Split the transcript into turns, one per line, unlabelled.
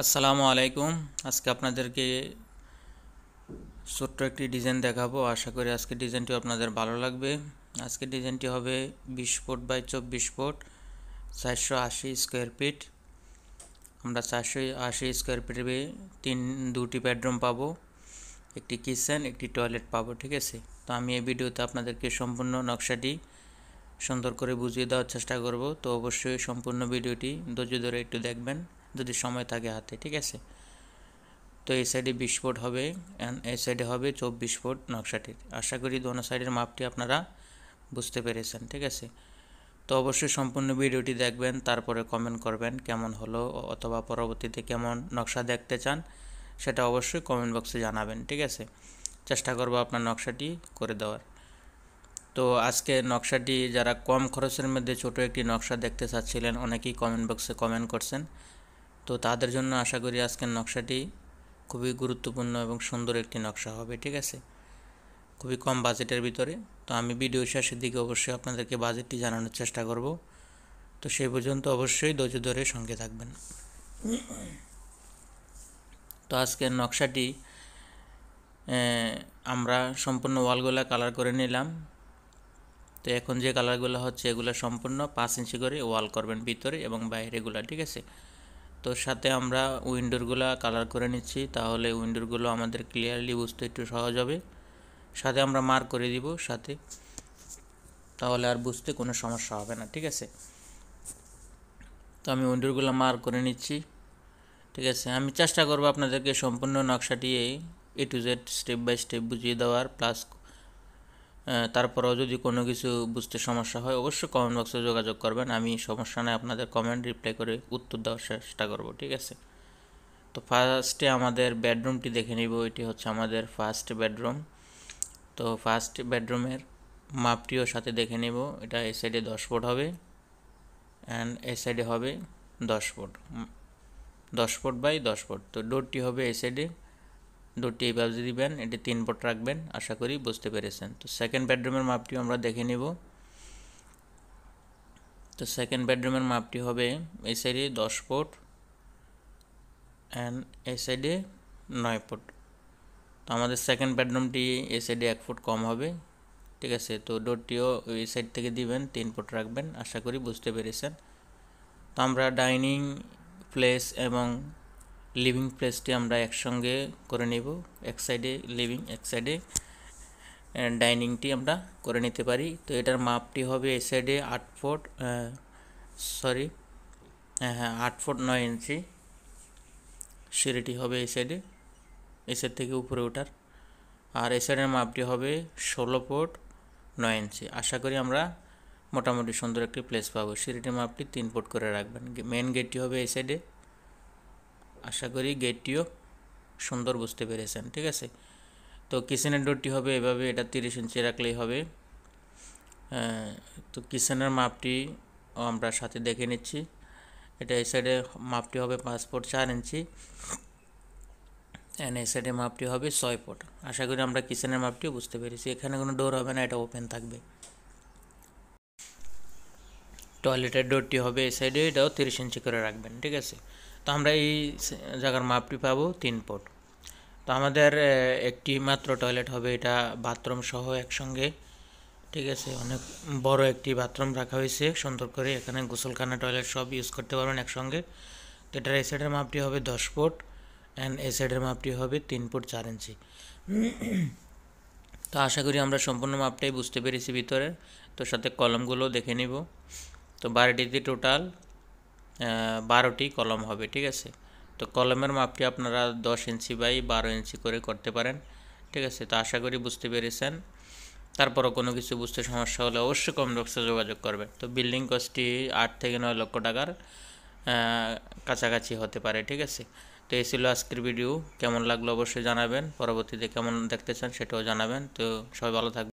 আসসালামু আলাইকুম আজকে আপনাদেরকে ছোট্ট একটি ডিজাইন দেখাবো আশা করি আজকে ডিজাইনটি আপনাদের ভালো লাগবে আজকে ডিজাইনটি হবে বিশ ফুট বাই চব্বিশ ফুট চারশো আশি স্কোয়ার ফিট আমরা চারশো আশি স্কোয়ার ফিটে তিন দুটি বেডরুম পাবো একটি কিচেন একটি টয়লেট পাবো ঠিক আছে তো আমি এই ভিডিওতে আপনাদেরকে সম্পূর্ণ নকশাটি সুন্দর করে বুঝিয়ে দেওয়ার চেষ্টা করব তো অবশ্যই সম্পূর্ণ ভিডিওটি ধৈর্য ধরে একটু দেখবেন যদি সময় থাকে হাতে ঠিক আছে তো এই সাইডে বিশ ফুট হবে অ্যান্ড এই সাইডে হবে চব্বিশ ফুট নকশাটির আশা করি দোনো সাইডের মাপটি আপনারা বুঝতে পেরেছেন ঠিক আছে তো অবশ্যই সম্পূর্ণ ভিডিওটি দেখবেন তারপরে কমেন্ট করবেন কেমন হলো অথবা পরবর্তীতে কেমন নকশা দেখতে চান সেটা অবশ্যই কমেন্ট বক্সে জানাবেন ঠিক আছে চেষ্টা করব আপনার নকশাটি করে দেওয়ার তো আজকে নকশাটি যারা কম খরচের মধ্যে ছোট একটি নকশা দেখতে চাচ্ছিলেন অনেকেই কমেন্ট বক্সে কমেন্ট করছেন তো তাদের জন্য আশা করি আজকের নকশাটি খুবই গুরুত্বপূর্ণ এবং সুন্দর একটি নকশা হবে ঠিক আছে খুবই কম বাজেটের ভিতরে তো আমি ভিডিও শেষের দিকে অবশ্যই আপনাদেরকে বাজেটটি জানানোর চেষ্টা করব তো সেই পর্যন্ত অবশ্যই ধৈর্য ধরে সঙ্গে থাকবেন তো আজকের নকশাটি আমরা সম্পূর্ণ ওয়ালগুলো কালার করে নিলাম তো এখন যে কালারগুলো হচ্ছে এগুলো সম্পূর্ণ পাঁচ ইঞ্চি করে ওয়াল করবেন ভিতরে এবং বাইরেগুলো ঠিক আছে তো সাথে আমরা উইন্ডোরগুলো কালার করে নিচ্ছি তাহলে উইন্ডোরগুলো আমাদের ক্লিয়ারলি বুঝতে একটু সহজ হবে সাথে আমরা মার্ক করে দিব সাথে তাহলে আর বুঝতে কোনো সমস্যা হবে না ঠিক আছে তো আমি উইন্ডোরগুলো মার্ক করে নিচ্ছি ঠিক আছে আমি চেষ্টা করব আপনাদেরকে সম্পূর্ণ নকশাটি A to Z step by step বুঝিয়ে দেওয়ার প্লাস তারপরেও যদি কোনো কিছু বুঝতে সমস্যা হয় অবশ্যই কমেন্ট বক্সে যোগাযোগ করবেন আমি সমস্যা নেই আপনাদের কমেন্ট রিপ্লাই করে উত্তর দেওয়ার চেষ্টা করব ঠিক আছে তো ফার্স্টে আমাদের বেডরুমটি দেখে নিব এটি হচ্ছে আমাদের ফার্স্ট বেডরুম তো ফার্স্ট বেডরুমের মাপটিও সাথে দেখে নেব এটা এই সাইডে দশ ফুট হবে অ্যান্ড এই সাইডে হবে দশ ফুট দশ ফুট বাই দশ ফুট তো ডোরটি হবে এই সাইডে দুটি এইভাবে দিবেন এটি তিন ফুট রাখবেন আশা করি বুঝতে পেরেছেন তো সেকেন্ড বেডরুমের মাপটি আমরা দেখে নেব তো সেকেন্ড বেডরুমের মাপটি হবে এই সাইডে দশ ফুট অ্যান্ড এই সাইডে নয় ফুট তো আমাদের সেকেন্ড বেডরুমটি এই সাইডে এক ফুট কম হবে ঠিক আছে তো ডোরটিও এই সাইড থেকে দিবেন তিন ফুট রাখবেন আশা করি বুঝতে পেরেছেন তো আমরা ডাইনিং প্লেস এবং লিভিং প্লেসটি আমরা একসঙ্গে করে নেব এক সাইডে লিভিং এক সাইডে ডাইনিংটি আমরা করে নিতে পারি তো এটার মাপটি হবে এই সাইডে আট ফুট সরি হ্যাঁ, হ্যাঁ আট ফুট নয় ইঞ্চি সিঁড়িটি হবে এই সাইডে এ সাইড থেকে উপরে ওঠার আর এই সাইডের মাপটি হবে ষোলো ফুট নয় ইঞ্চি আশা করি আমরা মোটামুটি সুন্দর একটি প্লেস পাবো সিঁড়িটির মাপটি তিন ফুট করে রাখবেন মেন গেটটি হবে এই সাইডে আশা করি গেটটিও সুন্দর বুঝতে পেরেছেন ঠিক আছে তো কিচেনের ডোরটি হবে এভাবে এটা তিরিশ ইঞ্চি রাখলেই হবে হ্যাঁ, তো কিচেনের মাপটি আমরা সাথে দেখে নিচ্ছি এটা এই সাইডে মাপটি হবে পাঁচ ফুট চার ইঞ্চি অ্যান্ড এই সাইডে মাপটি হবে ছয় ফুট আশা করি আমরা কিচেনের মাপটিও বুঝতে পেরেছি এখানে কোনো ডোর হবে না এটা ওপেন থাকবে টয়লেটের ডোরটি হবে এই সাইডে এটাও তিরিশ ইঞ্চি করে রাখবেন ঠিক আছে তো আমরা এই জায়গার মাপটি পাব তিন ফুট তো আমাদের একটি মাত্র টয়লেট হবে এটা বাথরুম সহ একসঙ্গে ঠিক আছে অনেক বড় একটি বাথরুম রাখা হয়েছে সুন্দর করে এখানে গোসলখানা টয়লেট সব ইউজ করতে পারবেন একসঙ্গে তো এটার এই সাইডের মাপটি হবে দশ ফুট অ্যান্ড এই সাইডের মাপটি হবে তিন ফুট চার ইঞ্চি তো আশা করি আমরা সম্পূর্ণ মাপটাই বুঝতে পেরেছি ভিতরে তো সাথে কলমগুলো দেখে নিব তো বাড়িটিতে টোটাল বারোটি কলম হবে ঠিক আছে তো কলমের মাপটি আপনারা দশ ইঞ্চি বাই বারো ইঞ্চি করে করতে পারেন ঠিক আছে তো আশা করি বুঝতে পেরেছেন তারপরও কোনো কিছু বুঝতে সমস্যা হলে অবশ্যই কম বক্সে যোগাযোগ করবেন তো বিল্ডিং কস্টটি আট থেকে নয় লক্ষ টাকার কাছাকাছি হতে পারে ঠিক আছে তো এই ছিল আজকের ভিডিও কেমন লাগলো অবশ্যই জানাবেন পরবর্তীতে কেমন দেখতে চান সেটাও জানাবেন তো সবাই ভালো থাকবে